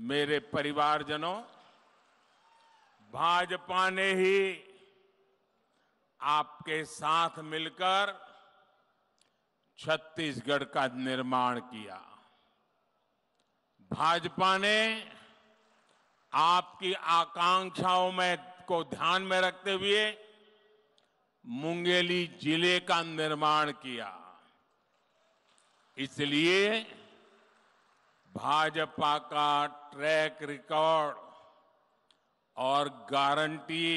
मेरे परिवारजनों भाजपा ने ही आपके साथ मिलकर छत्तीसगढ़ का निर्माण किया भाजपा ने आपकी आकांक्षाओं में को ध्यान में रखते हुए मुंगेली जिले का निर्माण किया इसलिए भाजपा का ट्रैक रिकॉर्ड और गारंटी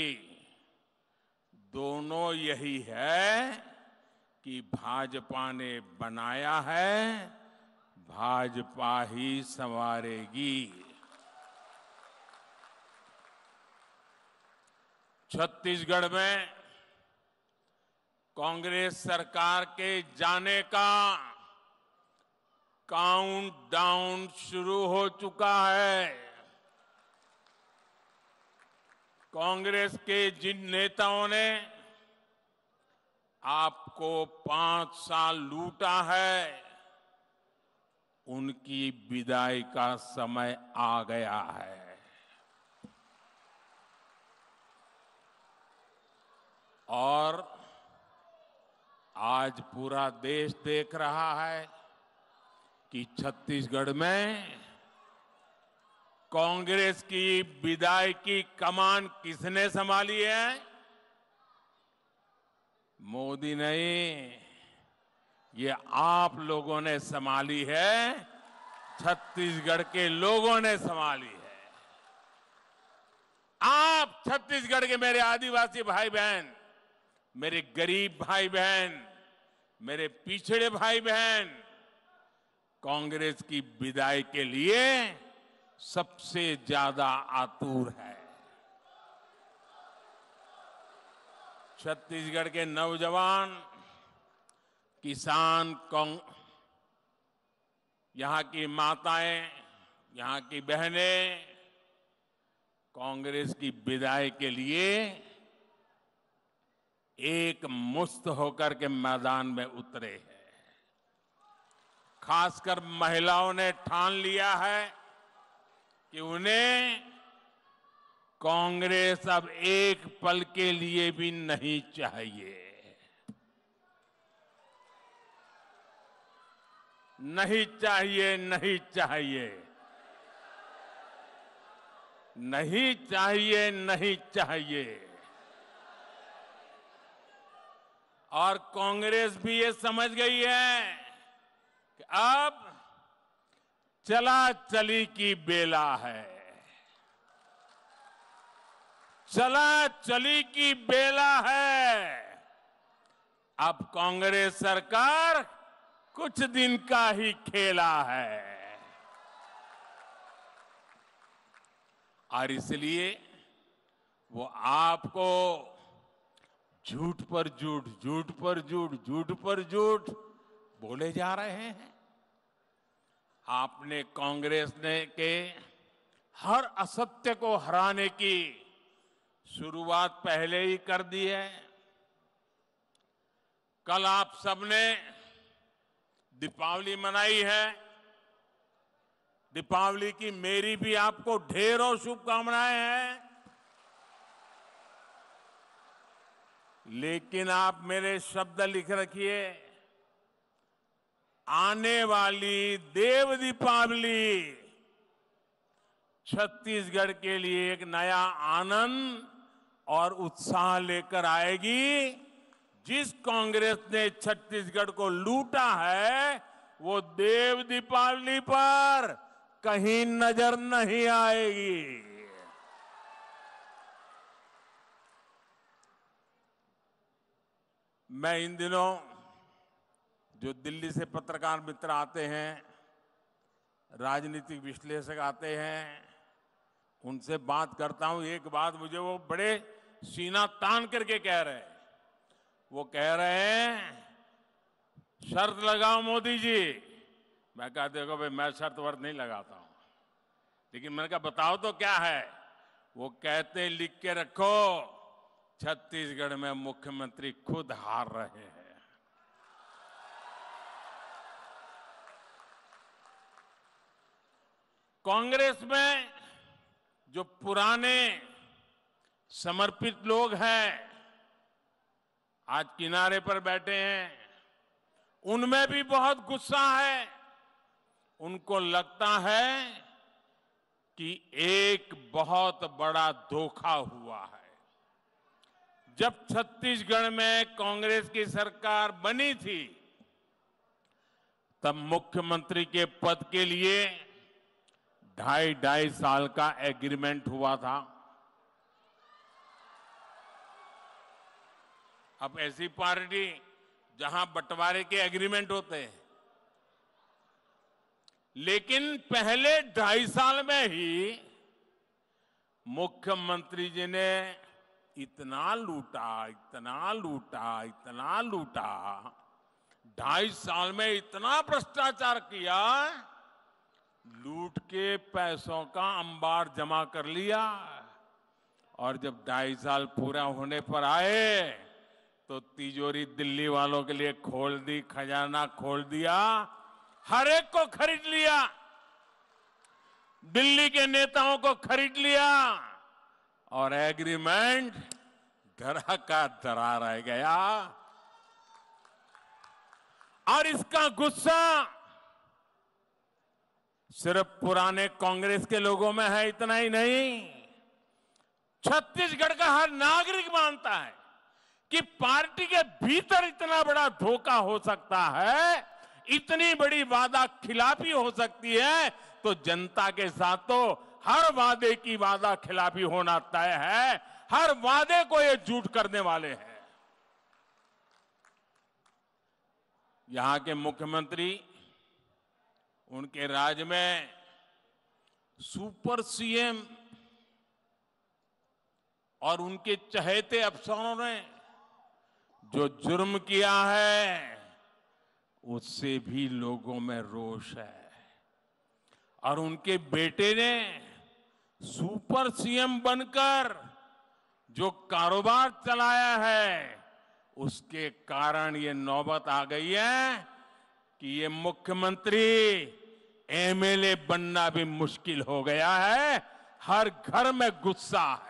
दोनों यही है कि भाजपा ने बनाया है भाजपा ही संवारेगी छत्तीसगढ़ में कांग्रेस सरकार के जाने का काउंटडाउन शुरू हो चुका है कांग्रेस के जिन नेताओं ने आपको पांच साल लूटा है उनकी विदाई का समय आ गया है और आज पूरा देश देख रहा है कि छत्तीसगढ़ में कांग्रेस की विदाई की कमान किसने संभाली है मोदी नहीं ये आप लोगों ने संभाली है छत्तीसगढ़ के लोगों ने संभाली है आप छत्तीसगढ़ के मेरे आदिवासी भाई बहन मेरे गरीब भाई बहन मेरे पिछड़े भाई बहन कांग्रेस की विदाई के लिए सबसे ज्यादा आतुर है छत्तीसगढ़ के नौजवान किसान यहां की माताएं यहां की बहनें कांग्रेस की विदाई के लिए एक मुस्त होकर के मैदान में उतरे हैं खासकर महिलाओं ने ठान लिया है कि उन्हें कांग्रेस अब एक पल के लिए भी नहीं चाहिए नहीं चाहिए नहीं चाहिए नहीं चाहिए नहीं चाहिए और कांग्रेस भी ये समझ गई है कि अब चला चली की बेला है चला चली की बेला है अब कांग्रेस सरकार कुछ दिन का ही खेला है और इसलिए वो आपको झूठ पर झूठ झूठ पर झूठ झूठ पर झूठ बोले जा रहे हैं आपने कांग्रेस ने के हर असत्य को हराने की शुरुआत पहले ही कर दी है कल आप सबने दीपावली मनाई है दीपावली की मेरी भी आपको ढेरों शुभकामनाएं हैं लेकिन आप मेरे शब्द लिख रखिए आने वाली देव दीपावली छत्तीसगढ़ के लिए एक नया आनंद और उत्साह लेकर आएगी जिस कांग्रेस ने छत्तीसगढ़ को लूटा है वो देव दीपावली पर कहीं नजर नहीं आएगी मैं इन दिनों जो दिल्ली से पत्रकार मित्र आते हैं राजनीतिक विश्लेषक आते हैं उनसे बात करता हूं एक बात मुझे वो बड़े सीना तान करके कह रहे हैं वो कह रहे हैं शर्त लगाओ मोदी जी मैं कहा देखो भाई मैं शर्त वर्त नहीं लगाता हूं लेकिन मैंने कहा बताओ तो क्या है वो कहते लिख के रखो छत्तीसगढ़ में मुख्यमंत्री खुद हार रहे हैं कांग्रेस में जो पुराने समर्पित लोग हैं आज किनारे पर बैठे हैं उनमें भी बहुत गुस्सा है उनको लगता है कि एक बहुत बड़ा धोखा हुआ है जब छत्तीसगढ़ में कांग्रेस की सरकार बनी थी तब मुख्यमंत्री के पद के लिए ढाई ढाई साल का एग्रीमेंट हुआ था अब ऐसी पार्टी जहां बंटवारे के एग्रीमेंट होते हैं लेकिन पहले ढाई साल में ही मुख्यमंत्री जी ने इतना लूटा इतना लूटा इतना लूटा ढाई साल में इतना भ्रष्टाचार किया लूट के पैसों का अंबार जमा कर लिया और जब ढाई साल पूरा होने पर आए तो तिजोरी दिल्ली वालों के लिए खोल दी खजाना खोल दिया हर एक को खरीद लिया दिल्ली के नेताओं को खरीद लिया और एग्रीमेंट धरा का धरा रह गया और इसका गुस्सा सिर्फ पुराने कांग्रेस के लोगों में है इतना ही नहीं छत्तीसगढ़ का हर नागरिक मानता है कि पार्टी के भीतर इतना बड़ा धोखा हो सकता है इतनी बड़ी वादा खिलाफी हो सकती है तो जनता के साथ तो हर वादे की वादा खिलाफी होना तय है हर वादे को ये झूठ करने वाले हैं यहां के मुख्यमंत्री उनके राज में सुपर सीएम और उनके चहेते अफसरों ने जो जुर्म किया है उससे भी लोगों में रोष है और उनके बेटे ने सुपर सीएम बनकर जो कारोबार चलाया है उसके कारण ये नौबत आ गई है कि ये मुख्यमंत्री एमएलए बनना भी मुश्किल हो गया है हर घर में गुस्सा है